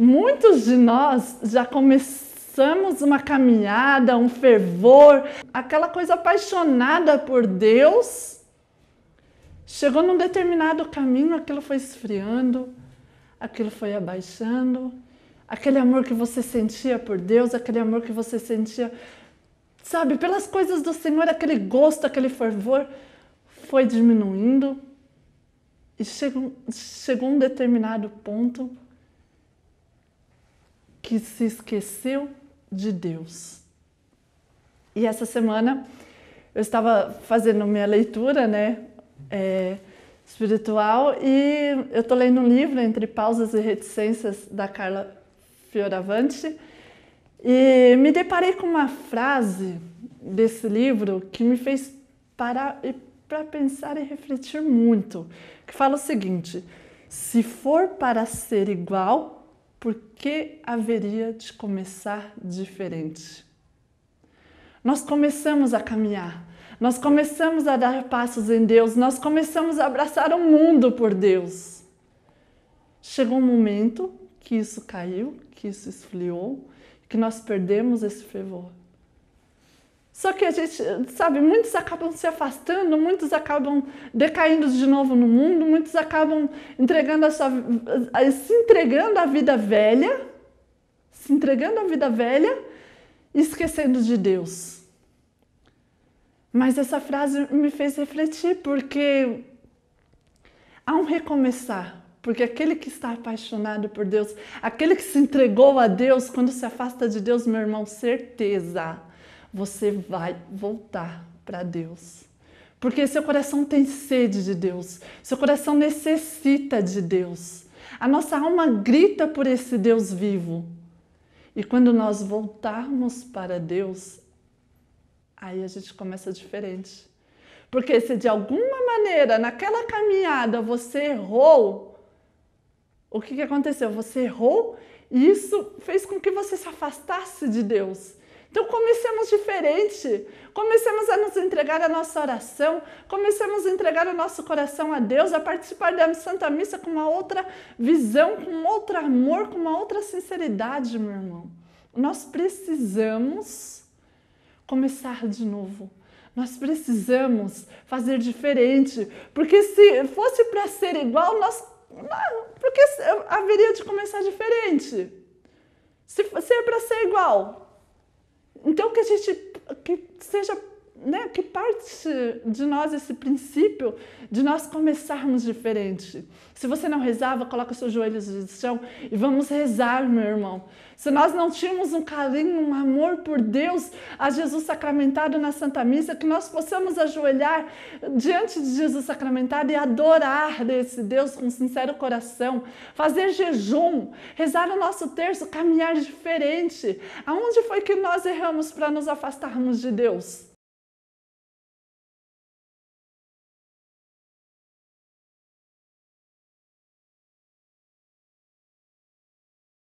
Muitos de nós já começamos uma caminhada, um fervor, aquela coisa apaixonada por Deus. Chegou num determinado caminho, aquilo foi esfriando, aquilo foi abaixando, aquele amor que você sentia por Deus, aquele amor que você sentia, sabe, pelas coisas do Senhor, aquele gosto, aquele fervor foi diminuindo e chegou, chegou um determinado ponto que se esqueceu de Deus. E essa semana eu estava fazendo minha leitura, né, é, espiritual e eu estou lendo um livro entre pausas e reticências da Carla Fioravante e me deparei com uma frase desse livro que me fez parar e para pensar e refletir muito, que fala o seguinte: se for para ser igual, por que haveria de começar diferente? Nós começamos a caminhar, nós começamos a dar passos em Deus, nós começamos a abraçar o mundo por Deus. Chegou um momento que isso caiu, que isso esfriou, que nós perdemos esse fervor. Só que a gente, sabe, muitos acabam se afastando, muitos acabam decaindo de novo no mundo, muitos acabam entregando a sua, se entregando à vida velha, se entregando à vida velha e esquecendo de Deus. Mas essa frase me fez refletir, porque há um recomeçar, porque aquele que está apaixonado por Deus, aquele que se entregou a Deus, quando se afasta de Deus, meu irmão, certeza você vai voltar para Deus. Porque seu coração tem sede de Deus, seu coração necessita de Deus. A nossa alma grita por esse Deus vivo. E quando nós voltarmos para Deus, aí a gente começa diferente. Porque se de alguma maneira naquela caminhada você errou, o que, que aconteceu? Você errou e isso fez com que você se afastasse de Deus. Então comecemos diferente. Comecemos a nos entregar a nossa oração, comecemos a entregar o nosso coração a Deus, a participar da Santa Missa com uma outra visão, com outro amor, com uma outra sinceridade, meu irmão. Nós precisamos começar de novo. Nós precisamos fazer diferente, porque se fosse para ser igual, nós ah, porque haveria de começar diferente. Se, se é para ser igual, então que a gente que seja, né, que de nós esse princípio de nós começarmos diferente. Se você não rezava, coloca seus joelhos no chão e vamos rezar, meu irmão. Se nós não tínhamos um carinho, um amor por Deus, a Jesus sacramentado na Santa Missa, que nós possamos ajoelhar diante de Jesus sacramentado e adorar desse Deus com sincero coração, fazer jejum, rezar o nosso terço, caminhar diferente. Aonde foi que nós erramos para nos afastarmos de Deus?